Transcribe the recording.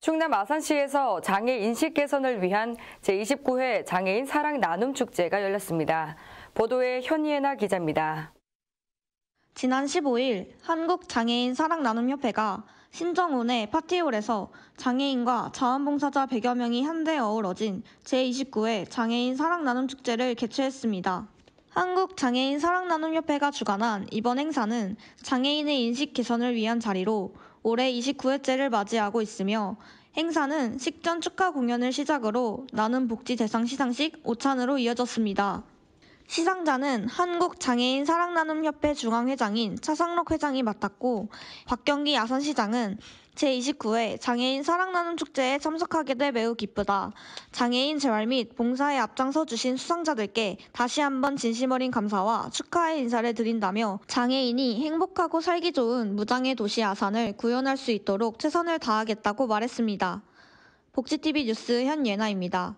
충남 아산시에서 장애 인식 개선을 위한 제29회 장애인 사랑 나눔 축제가 열렸습니다. 보도에 현이애나 기자입니다. 지난 15일 한국장애인 사랑 나눔협회가 신정훈의 파티홀에서 장애인과 자원봉사자 100여 명이 한데 어우러진 제29회 장애인 사랑 나눔 축제를 개최했습니다. 한국장애인 사랑나눔협회가 주관한 이번 행사는 장애인의 인식 개선을 위한 자리로 올해 29회째를 맞이하고 있으며 행사는 식전 축하 공연을 시작으로 나는 복지 대상 시상식, 오찬으로 이어졌습니다. 시상자는 한국장애인 사랑나눔협회 중앙회장인 차상록 회장이 맡았고 박경기 아산시장은 제29회 장애인 사랑나눔 축제에 참석하게 돼 매우 기쁘다. 장애인 재활 및 봉사에 앞장서 주신 수상자들께 다시 한번 진심 어린 감사와 축하의 인사를 드린다며 장애인이 행복하고 살기 좋은 무장애 도시 아산을 구현할 수 있도록 최선을 다하겠다고 말했습니다. 복지TV 뉴스 현예나입니다.